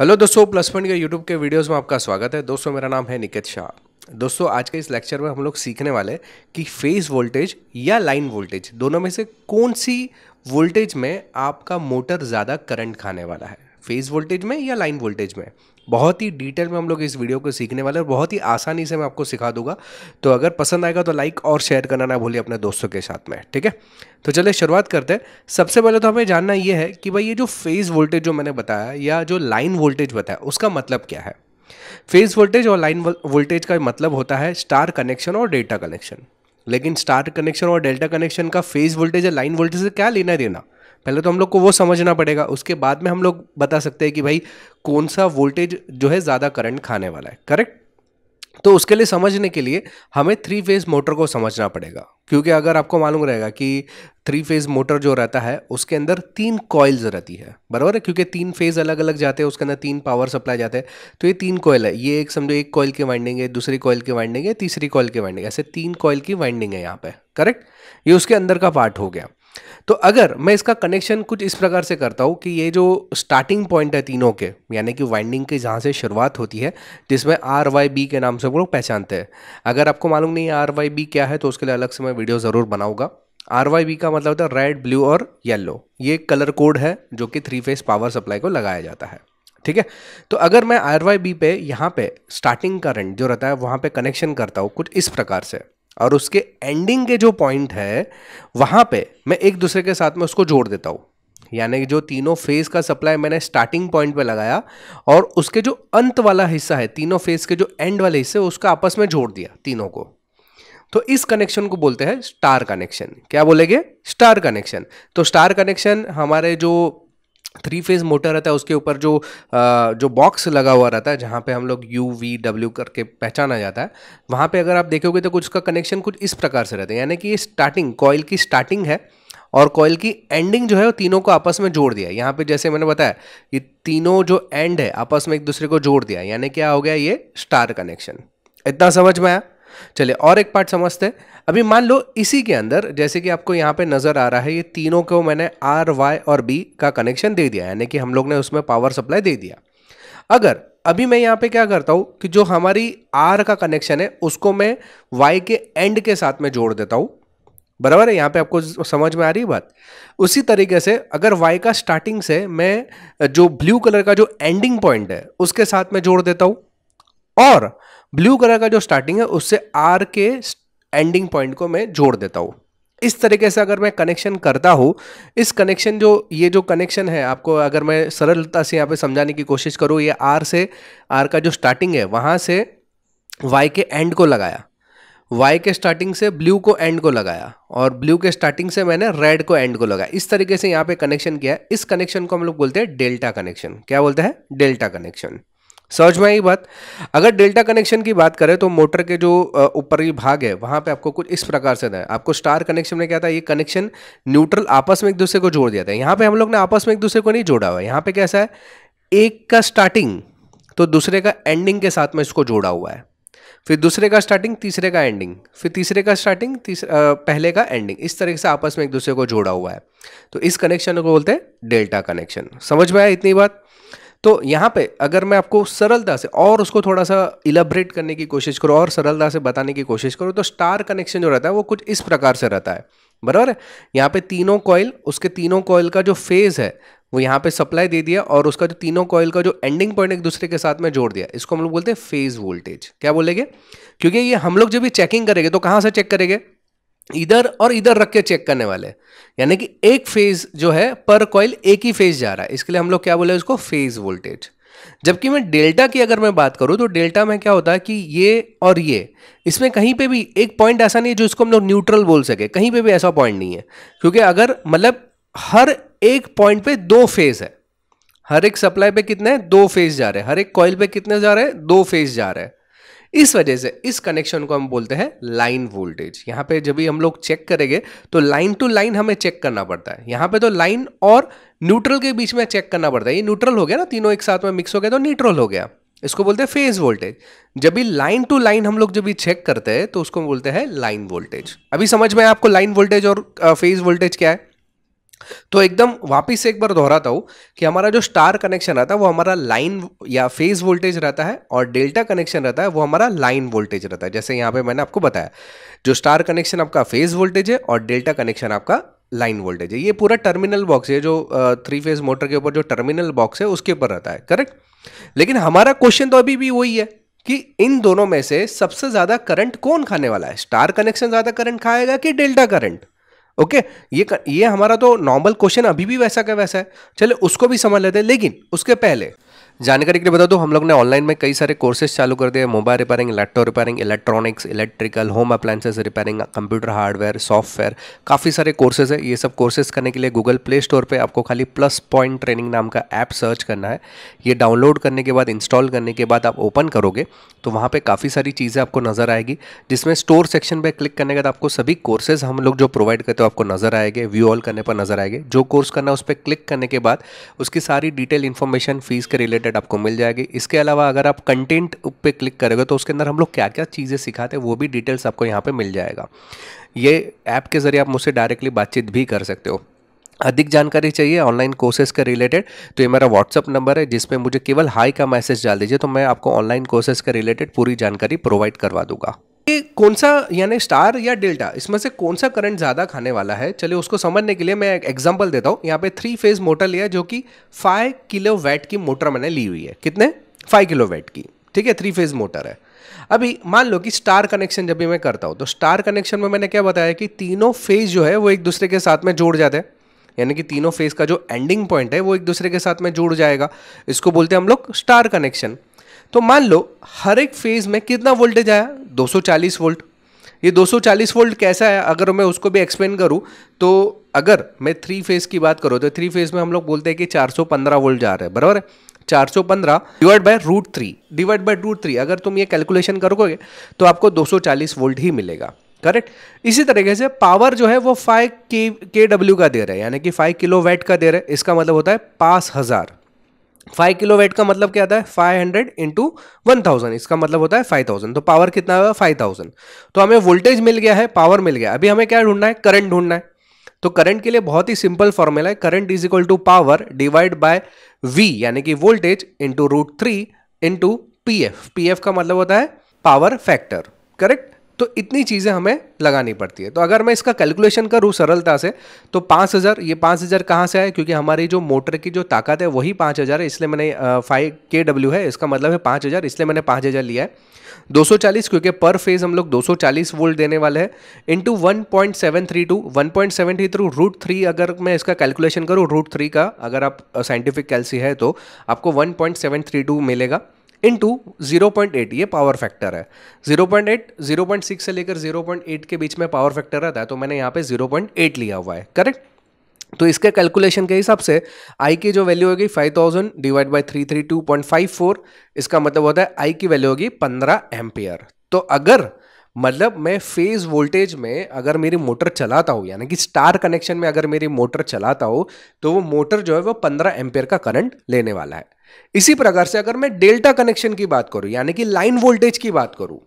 hello दोस्तों plus point के YouTube के वीडियोस में आपका स्वागत है दोस्तों मेरा नाम है निकेत शाह दोस्तों आज के इस लेक्चर में हम लोग सीखने वाले कि फेज वोल्टेज या लाइन वोल्टेज दोनों में से कौन सी वोल्टेज में आपका मोटर ज़्यादा करंट खाने वाला है फेज वोल्टेज में या लाइन वोल्टेज में बहुत ही डिटेल में हम लोग इस वीडियो को सीखने वाले और बहुत ही आसानी से मैं आपको सिखा दूंगा तो अगर पसंद आएगा तो लाइक और शेयर करना ना भूलिए अपने दोस्तों के साथ में ठीक है तो चलिए शुरुआत करते हैं सबसे पहले तो हमें जानना ये है कि भाई ये जो फेज़ वोल्टेज जो मैंने बताया या जो लाइन वोल्टेज बताया उसका मतलब क्या है फेज़ वोल्टेज और लाइन वोल्टेज का मतलब होता है स्टार कनेक्शन और डेल्टा कनेक्शन लेकिन स्टार कनेक्शन और डेल्टा कनेक्शन का फेज़ वोल्टेज या लाइन वोल्टेज से क्या लेना देना पहले तो हम लोग को वो समझना पड़ेगा उसके बाद में हम लोग बता सकते हैं कि भाई कौन सा वोल्टेज जो है ज़्यादा करंट खाने वाला है करेक्ट तो उसके लिए समझने के लिए हमें थ्री फेज़ मोटर को समझना पड़ेगा क्योंकि अगर आपको मालूम रहेगा कि थ्री फेज़ मोटर जो रहता है उसके अंदर तीन कॉयल्स रहती है बराबर है क्योंकि तीन फेज़ अलग अलग जाते हैं उसके अंदर तीन पावर सप्लाई जाते हैं तो ये तीन कॉयल है ये एक समझो एक कॉयल की वाइंडिंग है दूसरी कॉयल की वाइंडिंग है तीसरी कॉयल की वाइंडिंग ऐसे तीन कॉयल की वाइंडिंग है यहाँ पर करेक्ट ये उसके अंदर का पार्ट हो गया तो अगर मैं इसका कनेक्शन कुछ इस प्रकार से करता हूँ कि ये जो स्टार्टिंग पॉइंट है तीनों के यानी कि वाइंडिंग के जहाँ से शुरुआत होती है जिसमें आर वाई बी के नाम से वो लोग पहचानते हैं अगर आपको मालूम नहीं आर वाई बी क्या है तो उसके लिए अलग से मैं वीडियो ज़रूर बनाऊँगा आर वाई बी का मतलब होता है रेड ब्लू और येल्लो ये कलर कोड है जो कि थ्री फेस पावर सप्लाई को लगाया जाता है ठीक है तो अगर मैं आर वाई बी पे यहाँ पे स्टार्टिंग करंट जो रहता है वहाँ पे कनेक्शन करता हूँ कुछ इस प्रकार से और उसके एंडिंग के जो पॉइंट है वहां पे मैं एक दूसरे के साथ में उसको जोड़ देता हूं यानी कि जो तीनों फेज़ का सप्लाई मैंने स्टार्टिंग पॉइंट पे लगाया और उसके जो अंत वाला हिस्सा है तीनों फेज़ के जो एंड वाले हिस्से उसका आपस में जोड़ दिया तीनों को तो इस कनेक्शन को बोलते हैं स्टार कनेक्शन क्या बोलेंगे स्टार कनेक्शन तो स्टार कनेक्शन हमारे जो थ्री फेज मोटर रहता है उसके ऊपर जो जो बॉक्स लगा हुआ रहता है जहाँ पे हम लोग यू वी डब्ल्यू करके पहचाना जाता है वहाँ पे अगर आप देखोगे तो कुछ उसका कनेक्शन कुछ इस प्रकार से रहता है यानी कि ये स्टार्टिंग कॉयल की स्टार्टिंग है और कॉयल की एंडिंग जो है वो तीनों को आपस में जोड़ दिया यहाँ पे जैसे मैंने बताया ये तीनों जो एंड है आपस में एक दूसरे को जोड़ दिया यानी क्या हो गया ये स्टार कनेक्शन इतना समझ में आया चलिए और एक पार्ट समझते हैं अभी मान लो इसी के अंदर जैसे कि आपको यहाँ पे नज़र आ रहा है ये तीनों को मैंने आर वाई और बी का कनेक्शन दे दिया यानी कि हम लोग ने उसमें पावर सप्लाई दे दिया अगर अभी मैं यहाँ पे क्या करता हूँ कि जो हमारी आर का कनेक्शन है उसको मैं वाई के एंड के साथ में जोड़ देता हूँ बराबर है यहाँ पे आपको समझ में आ रही बात उसी तरीके से अगर वाई का स्टार्टिंग से मैं जो ब्लू कलर का जो एंडिंग पॉइंट है उसके साथ में जोड़ देता हूँ और ब्लू कलर का जो स्टार्टिंग है उससे आर के एंडिंग पॉइंट को मैं जोड़ देता हूँ इस तरीके से अगर मैं कनेक्शन करता हूँ इस कनेक्शन जो ये जो कनेक्शन है आपको अगर मैं सरलता से यहाँ पे समझाने की कोशिश करूँ ये आर से आर का जो स्टार्टिंग है वहाँ से वाई के एंड को लगाया वाई के स्टार्टिंग से ब्लू को एंड को लगाया और ब्लू के स्टार्टिंग से मैंने रेड को एंड को लगाया इस तरीके से यहाँ पे कनेक्शन किया इस कनेक्शन को हम लोग बोलते हैं डेल्टा कनेक्शन क्या बोलते हैं डेल्टा कनेक्शन समझ में आई बात अगर डेल्टा कनेक्शन की बात करें तो मोटर के जो ऊपरी भाग है वहाँ पे आपको कुछ इस प्रकार से देना है आपको स्टार कनेक्शन में क्या था ये कनेक्शन न्यूट्रल आपस में एक दूसरे को जोड़ दिया था यहाँ पे हम लोग ने आपस में एक दूसरे को नहीं जोड़ा हुआ है यहाँ पे कैसा है एक का स्टार्टिंग तो दूसरे का एंडिंग के साथ में इसको जोड़ा हुआ है फिर दूसरे का स्टार्टिंग तीसरे का एंडिंग फिर तीसरे का स्टार्टिंग पहले का एंडिंग इस तरीके से आपस में एक दूसरे को जोड़ा हुआ है तो इस कनेक्शन को बोलते हैं डेल्टा कनेक्शन समझ में आया इतनी बात तो यहाँ पे अगर मैं आपको सरलता से और उसको थोड़ा सा इलेबरेट करने की कोशिश करूँ और सरलता से बताने की कोशिश करूँ तो स्टार कनेक्शन जो रहता है वो कुछ इस प्रकार से रहता है बराबर है यहाँ पे तीनों कॉयल उसके तीनों कॉयल का जो फेज़ है वो यहाँ पे सप्लाई दे दिया और उसका जो तीनों कॉयल का जो एंडिंग पॉइंट एक दूसरे के साथ में जोड़ दिया इसको हम लोग बोलते हैं फेज़ वोल्टेज क्या बोलेंगे क्योंकि ये हम लोग जब भी चेकिंग करेंगे तो कहाँ से चेक करेंगे इधर और इधर रख के चेक करने वाले यानी कि एक फेज जो है पर कॉइल एक ही फेज जा रहा है इसके लिए हम लोग क्या बोले उसको फेज वोल्टेज जबकि मैं डेल्टा की अगर मैं बात करूं तो डेल्टा में क्या होता है कि ये और ये इसमें कहीं पे भी एक पॉइंट ऐसा नहीं है जो इसको हम लोग न्यूट्रल बोल सके कहीं पे भी ऐसा पॉइंट नहीं है क्योंकि अगर मतलब हर एक पॉइंट पे दो फेज है हर एक सप्लाई पे कितने दो फेज जा रहे हैं हर एक कॉइल पे कितने जा रहे हैं दो फेज जा रहे हैं इस वजह से इस कनेक्शन को हम बोलते हैं लाइन वोल्टेज यहां पे जब भी हम लोग चेक करेंगे तो लाइन टू लाइन हमें चेक करना पड़ता है यहां पे तो लाइन और न्यूट्रल के बीच में चेक करना पड़ता है ये न्यूट्रल हो गया ना तीनों एक साथ में मिक्स हो गया तो न्यूट्रल हो गया इसको बोलते हैं फेज वोल्टेज जब भी लाइन टू लाइन हम लोग जब भी चेक करते हैं तो उसको बोलते हैं लाइन वोल्टेज अभी समझ में आपको लाइन वोल्टेज और फेज वोल्टेज क्या है तो एकदम वापिस एक बार दोहराता हूँ कि हमारा जो स्टार कनेक्शन रहता है वो हमारा लाइन या फेज वोल्टेज रहता है और डेल्टा कनेक्शन रहता है वो हमारा लाइन वोल्टेज रहता है जैसे यहाँ पे मैंने आपको बताया जो स्टार कनेक्शन आपका फेज वोल्टेज है और डेल्टा कनेक्शन आपका लाइन वोल्टेज है ये पूरा टर्मिनल बॉक्स है जो थ्री फेज मोटर के ऊपर जो टर्मिनल बॉक्स है उसके ऊपर रहता है करेक्ट लेकिन हमारा क्वेश्चन तो अभी भी वही है कि इन दोनों में से सबसे ज़्यादा करंट कौन खाने वाला है स्टार कनेक्शन ज़्यादा करंट खाएगा कि डेल्टा करंट ओके ये ये हमारा तो नॉर्मल क्वेश्चन अभी भी वैसा का वैसा है चले उसको भी समझ लेते हैं लेकिन उसके पहले जानकारी के लिए बता दो हम लोग ने ऑनलाइन में कई सारे कोर्सेज चालू कर दिए mobile repairing laptop repairing electronics electrical home appliances repairing computer hardware software काफ़ी सारे कोर्सेज है ये सब कोर्सेज करने के लिए गूगल प्ले स्टोर पर आपको खाली प्लस पॉइंट ट्रेनिंग नाम का ऐप सर्च करना है ये डाउनलोड करने के बाद इंस्टॉल करने के बाद आप ओपन करोगे तो वहाँ पर काफ़ी सारी चीज़ें आपको नज़र आएगी जिसमें स्टोर सेक्शन पर क्लिक करने के बाद आपको सभी कोर्सेज हम लोग जो प्रोवाइड करते हो आपको नज़र आएंगे व्यू ऑल करने पर नज़र आएंगे जो कोर्स करना है उस पर क्लिक करने के बाद उसकी सारी डिटेल इन्फॉर्मेशन फीस के रिलेटेड रिलेटेड आपको मिल जाएगी इसके अलावा अगर आप कंटेंट पे क्लिक करोगे तो उसके अंदर हम लोग क्या क्या चीज़ें सिखाते हैं वो भी डिटेल्स आपको यहाँ पर मिल जाएगा ये ऐप के ज़रिए आप मुझसे डायरेक्टली बातचीत भी कर सकते हो अधिक जानकारी चाहिए ऑनलाइन कोर्सेज के रिलेटेड तो ये मेरा व्हाट्सअप नंबर है जिसपे मुझे केवल हाई का मैसेज डाल दीजिए तो मैं आपको ऑनलाइन कोर्सेज के रिलेटेड पूरी जानकारी प्रोवाइड करवा दूंगा कि कौन सा यानी स्टार या डेल्टा इसमें से कौन सा करंट ज़्यादा खाने वाला है चलिए उसको समझने के लिए मैं एक एग्जांपल देता हूँ यहाँ पे थ्री फेज मोटर लिया जो कि फाइव किलो वैट की मोटर मैंने ली हुई है कितने फाइव किलो वैट की ठीक है थ्री फेज मोटर है अभी मान लो कि स्टार कनेक्शन जब भी मैं करता हूँ तो स्टार कनेक्शन में मैंने क्या बताया कि तीनों फेज जो है वो एक दूसरे के साथ में जोड़ जाते हैं यानी कि तीनों फेज का जो एंडिंग पॉइंट है वो एक दूसरे के साथ में जुड़ जाएगा इसको बोलते हैं हम लोग स्टार कनेक्शन तो मान लो हर एक फेज़ में कितना वोल्टेज आया 240 वोल्ट ये 240 वोल्ट कैसा है अगर मैं उसको भी एक्सप्लेन करूँ तो अगर मैं थ्री फेज़ की बात करूँ तो थ्री फेज़ में हम लोग बोलते हैं कि 415 वोल्ट जा रहा है बराबर है चार सौ पंद्रह divide by root three divide by root three अगर तुम ये कैलकुलेशन करोगे तो आपको 240 वोल्ट ही मिलेगा करेक्ट इसी तरीके से पावर जो है वो फाइव के के डब्ल्यू का दे रहे हैं यानी कि फाइव किलो वैट का दे रहा है इसका मतलब होता है पाँच हज़ार फाइव किलो वेट का मतलब क्या होता है five hundred into one thousand इसका मतलब होता है फाइव थाउजेंड तो पावर कितना होगा फाइव थाउजेंड तो हमें वोल्टेज मिल गया है पावर मिल गया अभी हमें क्या ढूंढना है करंट ढूंढना है तो करंट के लिए बहुत ही सिंपल फॉर्मूला है current is equal to power divide by V यानी कि voltage into root three into P F P F का मतलब होता है पावर फैक्टर करेक्ट तो इतनी चीज़ें हमें लगानी पड़ती है तो अगर मैं इसका कैलकुलेशन करूँ सरलता से तो पाँच हज़ार ये पाँच हज़ार कहाँ से आए क्योंकि हमारी जो मोटर की जो ताकत है वही पाँच हज़ार है इसलिए मैंने फाइव के डब्ल्यू है इसका मतलब है पाँच हज़ार इसलिए मैंने पाँच हज़ार लिया है 240 क्योंकि पर फेज़ हम लोग 240 वोल्ट देने वाले हैं into one point seven three two one point seven three through root three अगर मैं इसका कैलकुलेशन करूँ रूट थ्री का अगर आप साइंटिफिक कैलसी है तो आपको one point seven three two मिलेगा into zero point eight ये पावर फैक्टर है zero point eight zero point six से लेकर जीरो पॉइंट एट के बीच में पावर फैक्टर रहता है तो मैंने यहाँ पे जीरो पॉइंट एट लिया हुआ है करेक्ट तो इसके कैलकुलेशन के हिसाब से आई की जो वैल्यू होगी 5000 डिवाइड फाइव फोर इसका मतलब होता है आई की वैल्यू होगी 15 एम्पियर तो अगर मतलब मैं फेज वोल्टेज में अगर मेरी मोटर चलाता हूँ यानी कि स्टार कनेक्शन में अगर मेरी मोटर चलाता हो तो वो मोटर जो है वो 15 एम्पियर का करंट लेने वाला है इसी प्रकार से अगर मैं डेल्टा कनेक्शन की बात करूं यानी कि लाइन वोल्टेज की बात करूं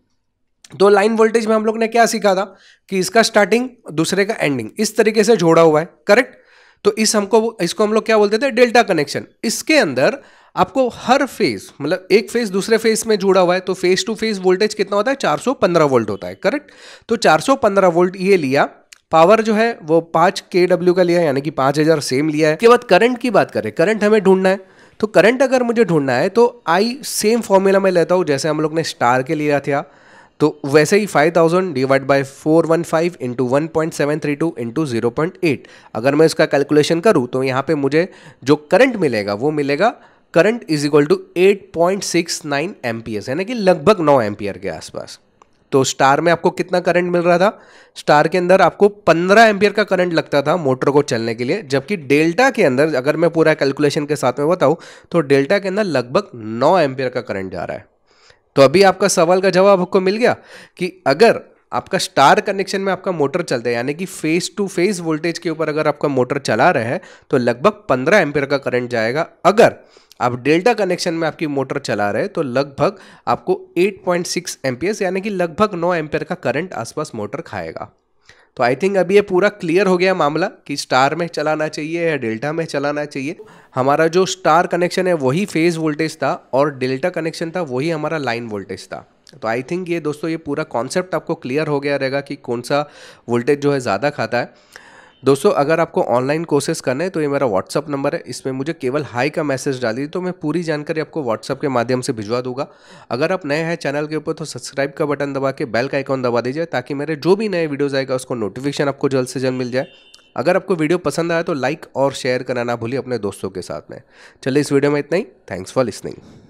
तो लाइन वोल्टेज में हम लोग ने क्या सीखा था कि इसका स्टार्टिंग दूसरे का एंडिंग इस तरीके से जोड़ा हुआ है करेक्ट तो इस हमको इसको हम लोग क्या बोलते थे डेल्टा कनेक्शन इसके अंदर आपको हर फेज मतलब एक फेज दूसरे फेज में जुड़ा हुआ है तो फेज टू फेज वोल्टेज कितना होता है 415 वोल्ट होता है करेक्ट तो 415 वोल्ट ये लिया पावर जो है वो पांच के डब्ल्यू का लिया यानी कि पाँच हज़ार सेम लिया है उसके बाद करंट की बात करें करंट हमें ढूंढना है तो करंट अगर मुझे ढूंढना है तो आई सेम फॉर्मूला में लेता हूँ जैसे हम लोग ने स्टार के लिया था तो वैसे ही 5000 thousand divide by four one five into one point seven three two into zero point eight अगर मैं इसका कैलकुलेशन करूँ तो यहाँ पे मुझे जो करंट मिलेगा वो मिलेगा current is equal to eight point six nine amps यानी कि लगभग नौ एम्पियर के आसपास तो स्टार में आपको कितना करंट मिल रहा था स्टार के अंदर आपको 15 एम्पियर का करंट लगता था मोटर को चलने के लिए जबकि डेल्टा के अंदर अगर मैं पूरा कैलकुलेशन के साथ में बताऊँ तो डेल्टा के अंदर लगभग नौ एम्पियर का करंट जा रहा है तो अभी आपका सवाल का जवाब आपको मिल गया कि अगर आपका स्टार कनेक्शन में आपका मोटर चलता है यानी कि फेस टू फेस वोल्टेज के ऊपर अगर आपका मोटर चला रहा है तो लगभग पंद्रह एम्पियर का करंट जाएगा अगर आप डेल्टा कनेक्शन में आपकी मोटर चला रहे तो लगभग आपको 8.6 पॉइंट यानी कि लगभग 9 एम्पियर का करंट आसपास मोटर खाएगा तो आई थिंक अभी ये पूरा क्लियर हो गया मामला कि स्टार में चलाना चाहिए या डेल्टा में चलाना चाहिए हमारा जो स्टार कनेक्शन है वही फेज़ वोल्टेज था और डेल्टा कनेक्शन था वही हमारा लाइन वोल्टेज था तो आई थिंक ये दोस्तों ये पूरा कॉन्सेप्ट आपको क्लियर हो गया रहेगा कि कौन सा वोल्टेज जो है ज़्यादा खाता है दोस्तों अगर आपको ऑनलाइन कोर्सेज करने हैं तो ये मेरा व्हाट्सअप नंबर है इसमें मुझे केवल हाई का मैसेज दीजिए तो मैं पूरी जानकारी आपको व्हाट्सअप के माध्यम से भिजवा दूंगा अगर आप नए हैं चैनल के ऊपर तो सब्सक्राइब का बटन दबा के बेल का आइकॉन दबा दीजिए ताकि मेरे जो भी नए वीडियोज़ आएगा उसको नोटिफिकेशन आपको जल्द से जल्द मिल जाए अगर आपको वीडियो पसंद आया तो लाइक और शेयर करना ना भूलिए अपने दोस्तों के साथ में चलिए इस वीडियो में इतना ही थैंक्स फॉर लिसनिंग